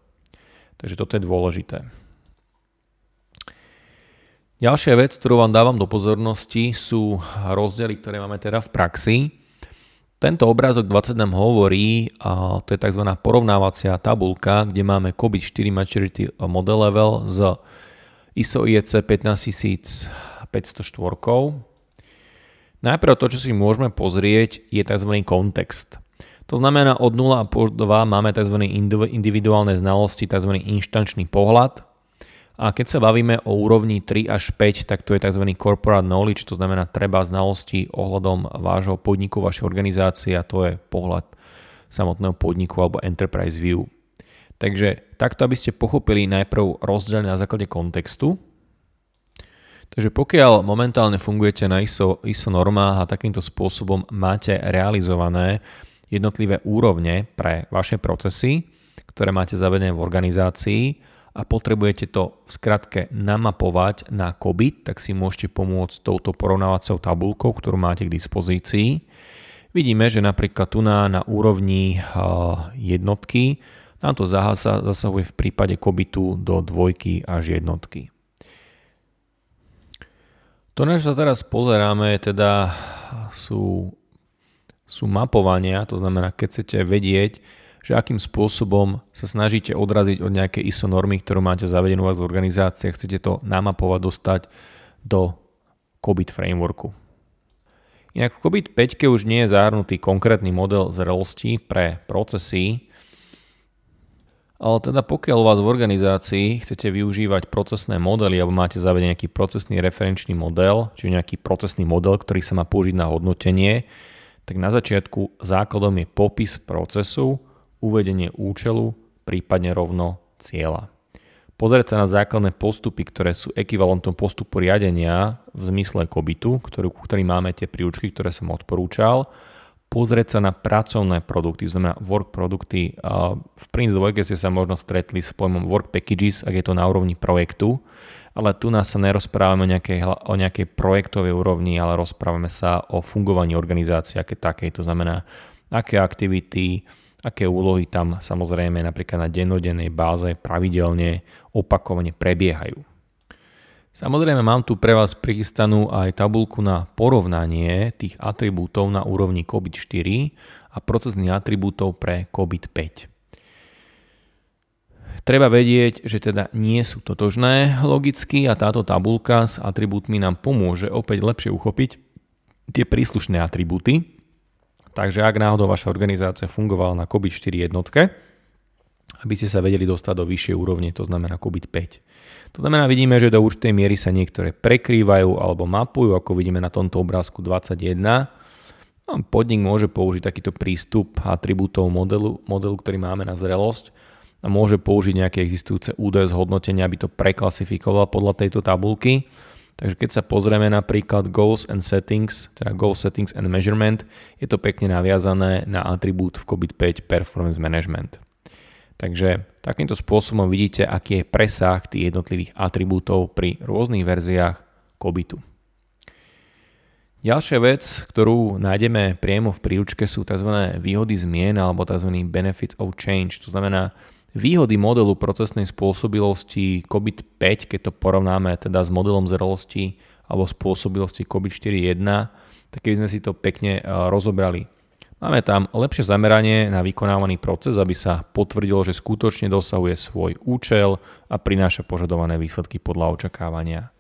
Takže toto je dôležité. Ďalšia vec, ktorú vám dávam do pozornosti, sú rozdiely, ktoré máme teda v praxi. Tento obrázok 20 nám hovorí, a to je tzv. porovnávacia tabulka, kde máme covid 4 Maturity Model Level z ISO IEC 15504. Najprv to, čo si môžeme pozrieť, je tzv. kontext. To znamená, od 0 po 2 máme tzv. individuálne znalosti, tzv. inštančný pohľad, a keď sa bavíme o úrovni 3 až 5, tak to je tzv. corporate knowledge, to znamená treba znalosti ohľadom vášho podniku, vašej organizácie a to je pohľad samotného podniku alebo enterprise view. Takže takto, aby ste pochopili najprv rozdiel na základe kontextu. Takže pokiaľ momentálne fungujete na ISO, ISO normách a takýmto spôsobom máte realizované jednotlivé úrovne pre vaše procesy, ktoré máte zavedené v organizácii, a potrebujete to v skratke namapovať na COBIT, tak si môžete pomôcť touto porovnávacou tabulkou, ktorú máte k dispozícii. Vidíme, že napríklad tu na, na úrovni jednotky nám to zasahuje v prípade kobitu do dvojky až jednotky. To, na čo sa teraz pozeráme, teda sú, sú mapovania, to znamená, keď chcete vedieť, že akým spôsobom sa snažíte odraziť od nejakej ISO normy, ktorú máte zavedenú vás v organizácii a chcete to namapovať, dostať do COBIT frameworku. Inak v COBIT 5 už nie je zahrnutý konkrétny model zrelosti pre procesy, ale teda pokiaľ u vás v organizácii chcete využívať procesné modely alebo máte zavedený nejaký procesný referenčný model, či nejaký procesný model, ktorý sa má použiť na hodnotenie, tak na začiatku základom je popis procesu, uvedenie účelu, prípadne rovno cieľa. Pozrieť sa na základné postupy, ktoré sú ekvivalentom postupu riadenia v zmysle kobitu, ktorý, ktorý máme tie príučky, ktoré som odporúčal. Pozrieť sa na pracovné produkty, znamená work produkty. V Prince 2 ste sa možno stretli s pojmom work packages, ak je to na úrovni projektu, ale tu nás sa nerozprávame o nejakej, o nejakej projektovej úrovni, ale rozprávame sa o fungovaní organizácie aké také, to znamená aké aktivity, aké úlohy tam samozrejme napríklad na dennodennej báze pravidelne opakovane prebiehajú. Samozrejme mám tu pre vás prichystanú aj tabulku na porovnanie tých atribútov na úrovni COBIT 4 a procesných atribútov pre COBIT 5 Treba vedieť, že teda nie sú totožné logicky a táto tabulka s atribútmi nám pomôže opäť lepšie uchopiť tie príslušné atribúty, Takže ak náhodou vaša organizácia fungovala na COVID 4 jednotke, aby ste sa vedeli dostať do vyššej úrovne, to znamená COVID 5. To znamená, vidíme, že do určitej miery sa niektoré prekrývajú alebo mapujú, ako vidíme na tomto obrázku 21. No, podnik môže použiť takýto prístup atribútov modelu, modelu, ktorý máme na zrelosť a môže použiť nejaké existujúce údaje zhodnotenia, aby to preklasifikoval podľa tejto tabulky Takže keď sa pozrieme napríklad Goals and Settings, teda Goals, Settings and Measurement, je to pekne naviazané na atribút v COVID 5 Performance Management. Takže takýmto spôsobom vidíte, aký je presah tých jednotlivých atribútov pri rôznych verziách COVID-u. Ďalšia vec, ktorú nájdeme priamo v príručke sú tzv. výhody zmien alebo tzv. benefits of change. To znamená, Výhody modelu procesnej spôsobilosti COVID-5, keď to porovnáme teda s modelom zrelosti alebo spôsobilosti COVID-4.1, tak keby sme si to pekne e, rozobrali. Máme tam lepšie zameranie na vykonávaný proces, aby sa potvrdilo, že skutočne dosahuje svoj účel a prináša požadované výsledky podľa očakávania.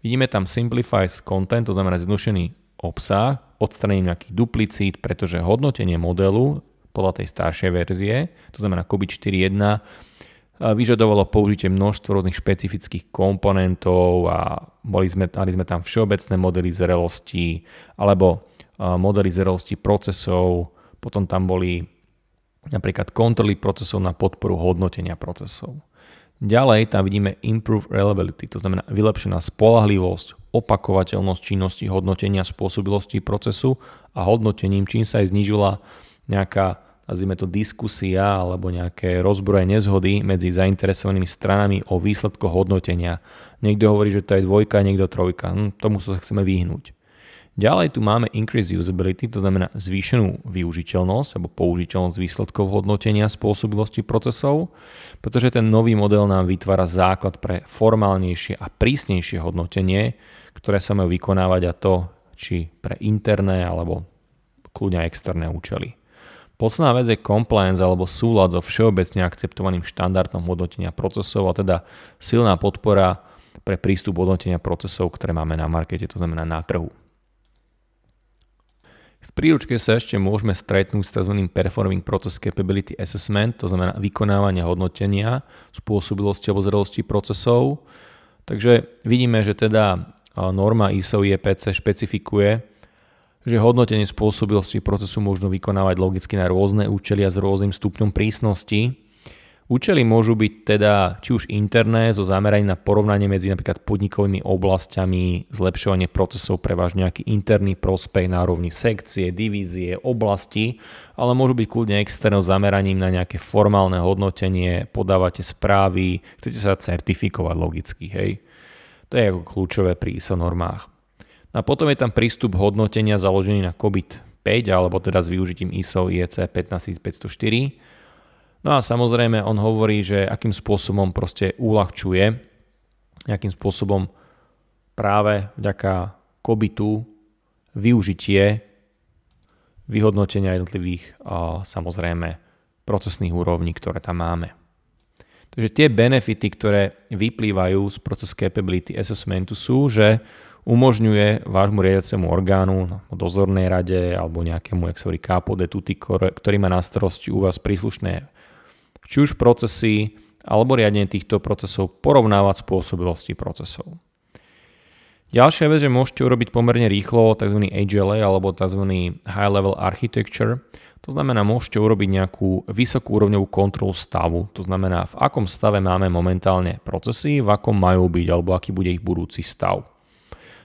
Vidíme tam Simplifies Content, to znamená zjednodušený obsah, odstranením nejakých duplicít, pretože hodnotenie modelu podľa tej staršej verzie, to znamená Kubit 4.1, vyžadovalo použitie množstvo rôznych špecifických komponentov a boli sme, mali sme tam všeobecné modely zrelosti alebo modely zrelosti procesov, potom tam boli napríklad kontroly procesov na podporu hodnotenia procesov. Ďalej tam vidíme improve reliability, to znamená vylepšená spolahlivosť, opakovateľnosť činnosti hodnotenia spôsobilosti procesu a hodnotením, čím sa aj znižila nejaká nazvime to diskusia alebo nejaké rozbroje nezhody medzi zainteresovanými stranami o výsledkoch hodnotenia. Niekto hovorí, že to je dvojka, niekto trojka. No, tomu sa chceme vyhnúť. Ďalej tu máme increase usability, to znamená zvýšenú využiteľnosť alebo použiteľnosť výsledkov hodnotenia spôsobilosti procesov, pretože ten nový model nám vytvára základ pre formálnejšie a prísnejšie hodnotenie, ktoré sa majú vykonávať a to či pre interné alebo kľudne externé účely. Posledná vec je compliance alebo súlad so všeobecne akceptovaným štandardom hodnotenia procesov a teda silná podpora pre prístup hodnotenia procesov, ktoré máme na markete, to znamená na trhu. V príručke sa ešte môžeme stretnúť s tzv. Performing Process Capability Assessment, to znamená vykonávanie hodnotenia spôsobilosti alebo zrelosti procesov. Takže vidíme, že teda eh, norma ISO IEPC špecifikuje, že hodnotenie spôsobilosti procesu možno vykonávať logicky na rôzne účely a s rôznym stupňom prísnosti. Účely môžu byť teda či už interné so zameraním na porovnanie medzi napríklad podnikovými oblastiami, zlepšovanie procesov pre váš nejaký interný prospech na úrovni sekcie, divízie, oblasti, ale môžu byť kľudne externé zameraním na nejaké formálne hodnotenie, podávate správy, chcete sa certifikovať logicky, hej. To je ako kľúčové pri ISO normách. A potom je tam prístup hodnotenia založený na COBIT 5, alebo teda s využitím ISO IEC 15504. No a samozrejme on hovorí, že akým spôsobom proste uľahčuje, akým spôsobom práve vďaka COBITu využitie vyhodnotenia jednotlivých samozrejme procesných úrovní, ktoré tam máme. Takže tie benefity, ktoré vyplývajú z proces capability assessmentu sú, že umožňuje vášmu riadiacemu orgánu, no, dozornej rade alebo nejakému, jak sa hovorí, kápo ktorý má na starosti u vás príslušné či už procesy alebo riadenie týchto procesov porovnávať spôsobilosti procesov. Ďalšia vec, že môžete urobiť pomerne rýchlo tzv. HLA alebo tzv. High Level Architecture, to znamená, môžete urobiť nejakú vysokú úrovňovú kontrolu stavu, to znamená, v akom stave máme momentálne procesy, v akom majú byť alebo aký bude ich budúci stav.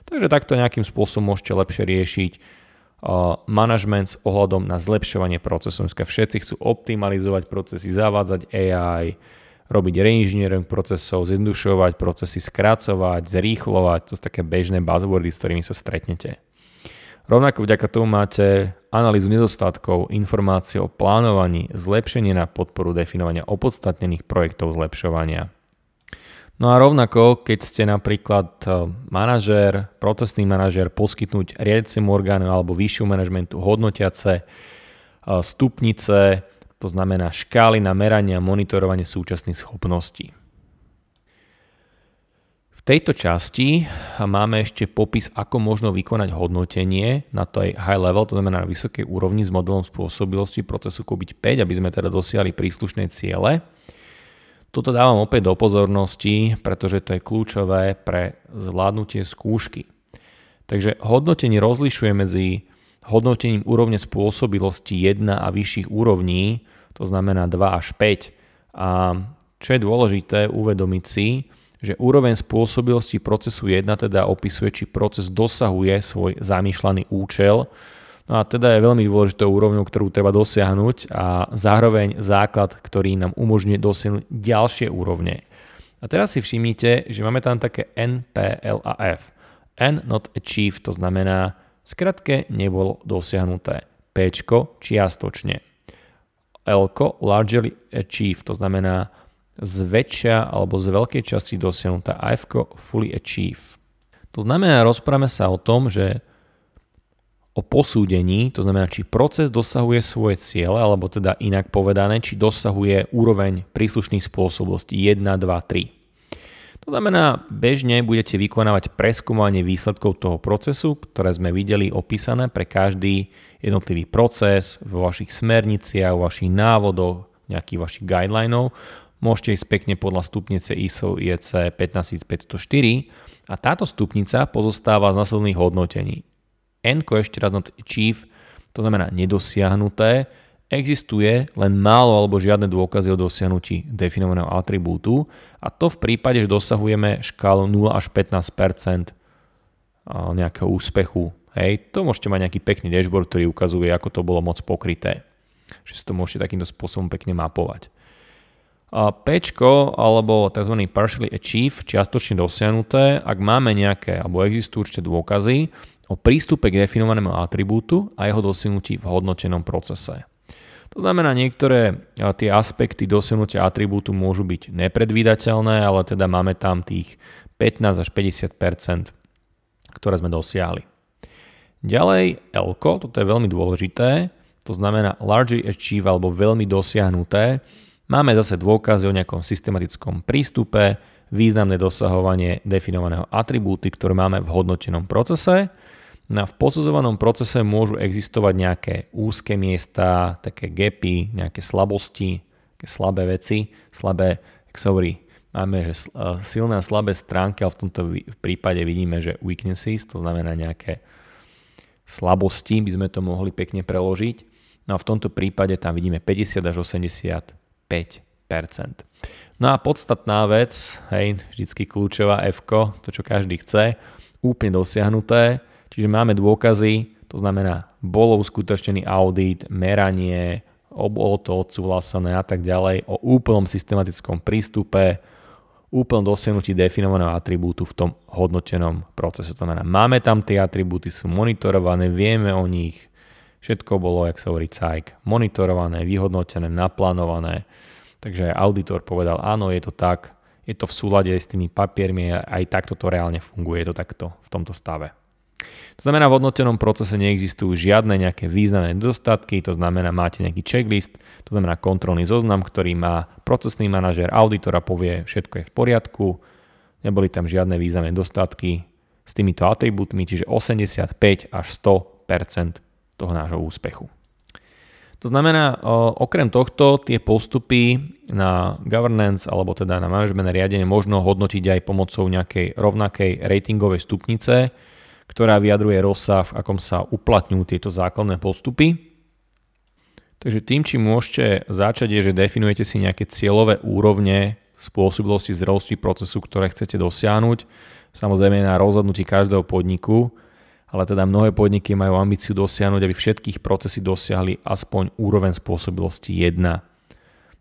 Takže takto nejakým spôsobom môžete lepšie riešiť manažment s ohľadom na zlepšovanie procesov. Dneska všetci chcú optimalizovať procesy, zavádzať AI, robiť reengineering procesov, zjednodušovať procesy, skracovať, zrýchlovať. To sú také bežné buzzwordy, s ktorými sa stretnete. Rovnako vďaka tomu máte analýzu nedostatkov, informácie o plánovaní, zlepšenie na podporu definovania opodstatnených projektov zlepšovania. No a rovnako, keď ste napríklad eh, manažér, procesný manažér, poskytnúť riadiacemu orgánu alebo vyššiu manažmentu hodnotiace eh, stupnice, to znamená škály na meranie a monitorovanie súčasných schopností. V tejto časti eh, máme ešte popis, ako možno vykonať hodnotenie na tej high level, to znamená na vysokej úrovni s modelom spôsobilosti procesu covid 5, aby sme teda dosiahli príslušné ciele. Toto dávam opäť do pozornosti, pretože to je kľúčové pre zvládnutie skúšky. Takže hodnotenie rozlišuje medzi hodnotením úrovne spôsobilosti 1 a vyšších úrovní, to znamená 2 až 5. A čo je dôležité uvedomiť si, že úroveň spôsobilosti procesu 1 teda opisuje, či proces dosahuje svoj zamýšľaný účel, No a teda je veľmi dôležitou úrovňou, ktorú treba dosiahnuť a zároveň základ, ktorý nám umožňuje dosiahnuť ďalšie úrovne. A teraz si všimnite, že máme tam také N, P, L a F. N not achieved, to znamená skratke nebolo dosiahnuté. P čiastočne. L largely achieved, to znamená zväčšia alebo z veľkej časti dosiahnutá. A F fully achieved. To znamená, rozprávame sa o tom, že o posúdení, to znamená, či proces dosahuje svoje ciele, alebo teda inak povedané, či dosahuje úroveň príslušných spôsobností 1, 2, 3. To znamená, bežne budete vykonávať preskúmanie výsledkov toho procesu, ktoré sme videli opísané pre každý jednotlivý proces vo vašich smerniciach, vo vašich návodoch, nejakých vašich guidelinov. Môžete ísť pekne podľa stupnice ISO IEC 15504 a táto stupnica pozostáva z následných hodnotení. N ešte raz not achieve, to znamená nedosiahnuté, existuje len málo alebo žiadne dôkazy o dosiahnutí definovaného atribútu a to v prípade, že dosahujeme škálu 0 až 15 nejakého úspechu. Hej, to môžete mať nejaký pekný dashboard, ktorý ukazuje, ako to bolo moc pokryté. Že si to môžete takýmto spôsobom pekne mapovať. P alebo tzv. partially achieved, čiastočne dosiahnuté, ak máme nejaké alebo existujú určite dôkazy, o prístupe k definovanému atribútu a jeho dosiahnutí v hodnotenom procese. To znamená, niektoré e, tie aspekty dosiahnutia atribútu môžu byť nepredvídateľné, ale teda máme tam tých 15 až 50 ktoré sme dosiahli. Ďalej L, toto je veľmi dôležité, to znamená large achieve alebo veľmi dosiahnuté. Máme zase dôkazy o nejakom systematickom prístupe, významné dosahovanie definovaného atribúty, ktoré máme v hodnotenom procese na v posudzovanom procese môžu existovať nejaké úzke miesta, také gapy, nejaké slabosti, také slabé veci, slabé, ak sa hovorí, máme že eh, silné a slabé stránky, ale v tomto prípade vidíme, že weaknesses, to znamená nejaké slabosti, by sme to mohli pekne preložiť. No a v tomto prípade tam vidíme 50 až 85 No a podstatná vec, hej, vždycky kľúčová F, to čo každý chce, úplne dosiahnuté, Čiže máme dôkazy, to znamená, bolo uskutočnený audit, meranie, bolo to odsúhlasené a tak ďalej o úplnom systematickom prístupe, úplnom dosiahnutí definovaného atribútu v tom hodnotenom procese. To znamená, máme tam tie atribúty, sú monitorované, vieme o nich, všetko bolo, jak sa hovorí, cajk, monitorované, vyhodnotené, naplánované. Takže auditor povedal, áno, je to tak, je to v súlade s tými papiermi, aj takto to reálne funguje, je to takto v tomto stave. To znamená, v hodnotenom procese neexistujú žiadne nejaké významné nedostatky, to znamená, máte nejaký checklist, to znamená kontrolný zoznam, ktorý má procesný manažer, auditor a povie, všetko je v poriadku, neboli tam žiadne významné dostatky s týmito atribútmi, čiže 85 až 100 toho nášho úspechu. To znamená, okrem tohto tie postupy na governance alebo teda na management riadenie možno hodnotiť aj pomocou nejakej rovnakej ratingovej stupnice, ktorá vyjadruje rozsah, v akom sa uplatňujú tieto základné postupy. Takže tým, či môžete začať, je, že definujete si nejaké cieľové úrovne spôsobilosti zdravosti procesu, ktoré chcete dosiahnuť. Samozrejme na rozhodnutí každého podniku, ale teda mnohé podniky majú ambíciu dosiahnuť, aby všetkých procesy dosiahli aspoň úroveň spôsobilosti 1.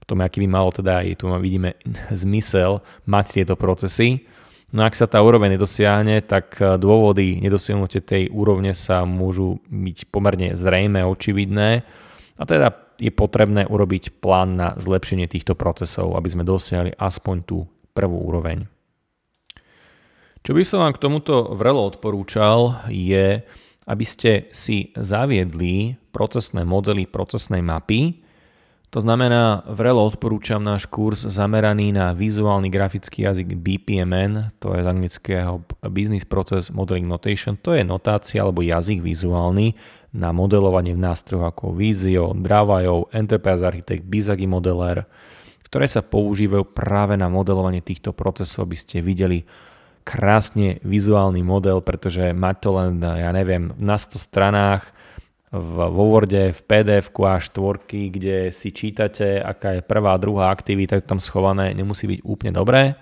Potom aký by malo teda, aj tu vidíme zmysel mať tieto procesy, No ak sa tá úroveň nedosiahne, tak e, dôvody nedosiahnutie tej úrovne sa môžu byť pomerne zrejme očividné a teda je potrebné urobiť plán na zlepšenie týchto procesov, aby sme dosiahli aspoň tú prvú úroveň. Čo by som vám k tomuto vrelo odporúčal je, aby ste si zaviedli procesné modely procesnej mapy, to znamená, vrelo odporúčam náš kurz zameraný na vizuálny grafický jazyk BPMN, to je z anglického Business Process Modeling Notation, to je notácia alebo jazyk vizuálny na modelovanie v nástrojoch ako Vizio, Dravajo, Enterprise Architect, Bizagi Modeler, ktoré sa používajú práve na modelovanie týchto procesov, aby ste videli krásne vizuálny model, pretože mať to len, ja neviem, na 100 stranách, v, vo Worde, v pdf a štvorky, kde si čítate, aká je prvá a druhá aktivita tam schované, nemusí byť úplne dobré.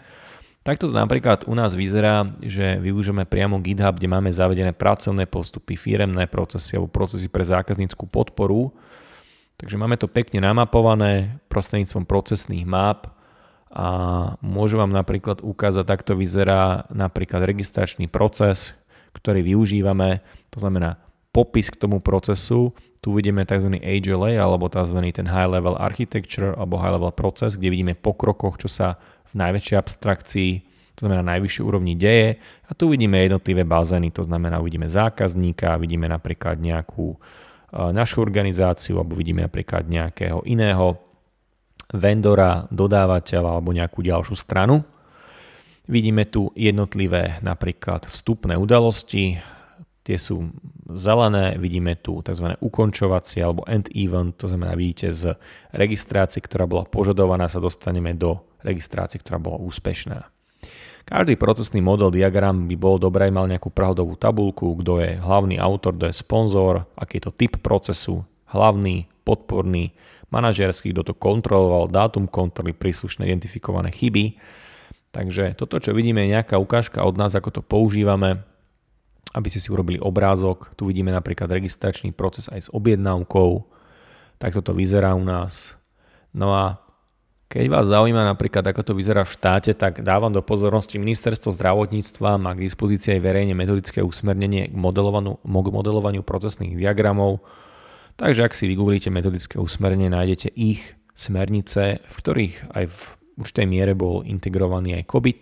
Takto to napríklad u nás vyzerá, že využijeme priamo GitHub, kde máme zavedené pracovné postupy, firemné procesy alebo procesy pre zákaznícku podporu. Takže máme to pekne namapované prostredníctvom procesných map a môžu vám napríklad ukázať, takto vyzerá napríklad registračný proces, ktorý využívame. To znamená, popis k tomu procesu, tu vidíme tzv. HLA alebo tzv. ten High Level Architecture alebo High Level Proces, kde vidíme po krokoch, čo sa v najväčšej abstrakcii, to znamená najvyššej úrovni deje a tu vidíme jednotlivé bazény, to znamená vidíme zákazníka, vidíme napríklad nejakú e, našu organizáciu alebo vidíme napríklad nejakého iného vendora, dodávateľa alebo nejakú ďalšiu stranu. Vidíme tu jednotlivé napríklad vstupné udalosti, tie sú zelené, vidíme tu tzv. ukončovacie alebo end event, to znamená vidíte z registrácie, ktorá bola požadovaná, sa dostaneme do registrácie, ktorá bola úspešná. Každý procesný model diagram by bol dobré, mal nejakú prahodovú tabulku, kto je hlavný autor, kto je sponzor, aký je to typ procesu, hlavný, podporný, manažerský, kto to kontroloval, dátum kontroly, príslušné identifikované chyby. Takže toto, čo vidíme, je nejaká ukážka od nás, ako to používame aby ste si urobili obrázok. Tu vidíme napríklad registračný proces aj s objednávkou. Takto to vyzerá u nás. No a keď vás zaujíma napríklad, ako to vyzerá v štáte, tak dávam do pozornosti Ministerstvo zdravotníctva má k dispozícii aj verejne metodické usmernenie k modelovaniu, k modelovaniu procesných diagramov. Takže ak si vygooglíte metodické usmernenie, nájdete ich smernice, v ktorých aj v určitej miere bol integrovaný aj COVID,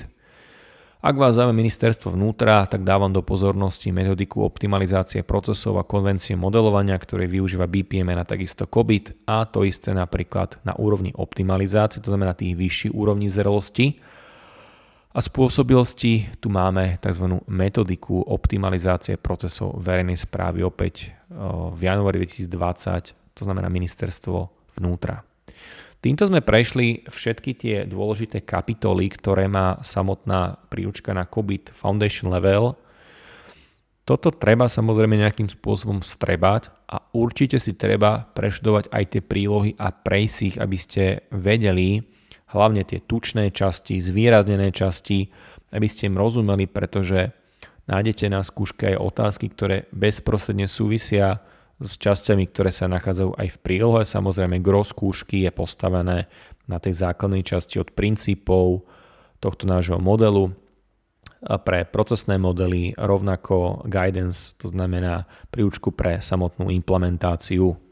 ak vás zaujíma ministerstvo vnútra, tak dávam do pozornosti metodiku optimalizácie procesov a konvencie modelovania, ktoré využíva BPM na takisto COBIT a to isté napríklad na úrovni optimalizácie, to znamená tých vyšších úrovní zrelosti a spôsobilosti. Tu máme tzv. metodiku optimalizácie procesov verejnej správy opäť eh, v januári 2020, to znamená ministerstvo vnútra. Týmto sme prešli všetky tie dôležité kapitoly, ktoré má samotná príručka na COBIT Foundation Level. Toto treba samozrejme nejakým spôsobom strebať a určite si treba preštudovať aj tie prílohy a prejsť ich, aby ste vedeli hlavne tie tučné časti, zvýraznené časti, aby ste im rozumeli, pretože nájdete na skúške aj otázky, ktoré bezprostredne súvisia s časťami, ktoré sa nachádzajú aj v prílohe. Samozrejme, gro skúšky je postavené na tej základnej časti od princípov tohto nášho modelu. A pre procesné modely rovnako guidance, to znamená príučku pre samotnú implementáciu